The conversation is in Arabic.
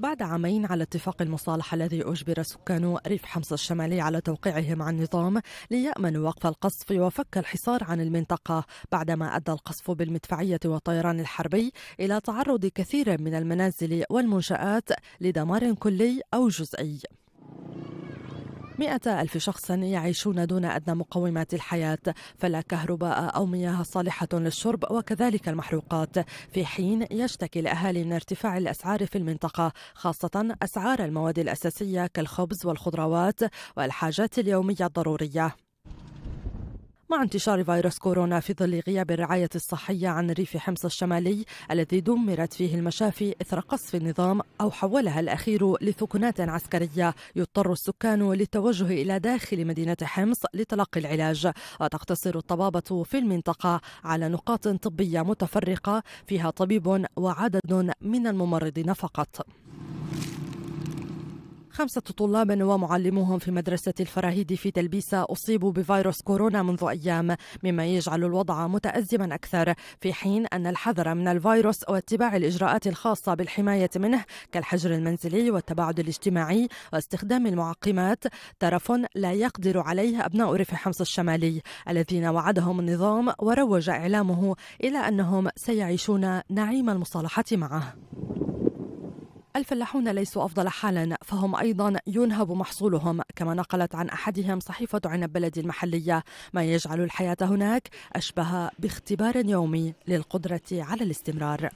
بعد عامين على اتفاق المصالحة الذي أجبر سكان ريف حمص الشمالي على توقيعه مع النظام ليأمنوا وقف القصف وفك الحصار عن المنطقة بعدما أدى القصف بالمدفعية والطيران الحربي إلى تعرض كثير من المنازل والمنشآت لدمار كلي أو جزئي مئة ألف شخص يعيشون دون أدنى مقومات الحياة فلا كهرباء أو مياه صالحة للشرب وكذلك المحروقات في حين يشتكي الأهالي من ارتفاع الأسعار في المنطقة خاصة أسعار المواد الأساسية كالخبز والخضروات والحاجات اليومية الضرورية مع انتشار فيروس كورونا في ظل غياب الرعاية الصحية عن ريف حمص الشمالي الذي دمرت فيه المشافي إثر قصف النظام أو حولها الأخير لثكنات عسكرية يضطر السكان للتوجه إلى داخل مدينة حمص لتلقي العلاج وتقتصر الطبابة في المنطقة على نقاط طبية متفرقة فيها طبيب وعدد من الممرضين فقط خمسة طلاب ومعلموهم في مدرسة الفراهيد في تلبيسة أصيبوا بفيروس كورونا منذ أيام مما يجعل الوضع متأزما أكثر في حين أن الحذر من الفيروس واتباع الإجراءات الخاصة بالحماية منه كالحجر المنزلي والتباعد الاجتماعي واستخدام المعقمات طرف لا يقدر عليه أبناء ريف حمص الشمالي الذين وعدهم النظام وروج إعلامه إلى أنهم سيعيشون نعيم المصالحة معه الفلاحون ليسوا أفضل حالا فهم أيضا ينهب محصولهم كما نقلت عن أحدهم صحيفة عنب بلدي المحلية ما يجعل الحياة هناك أشبه باختبار يومي للقدرة على الاستمرار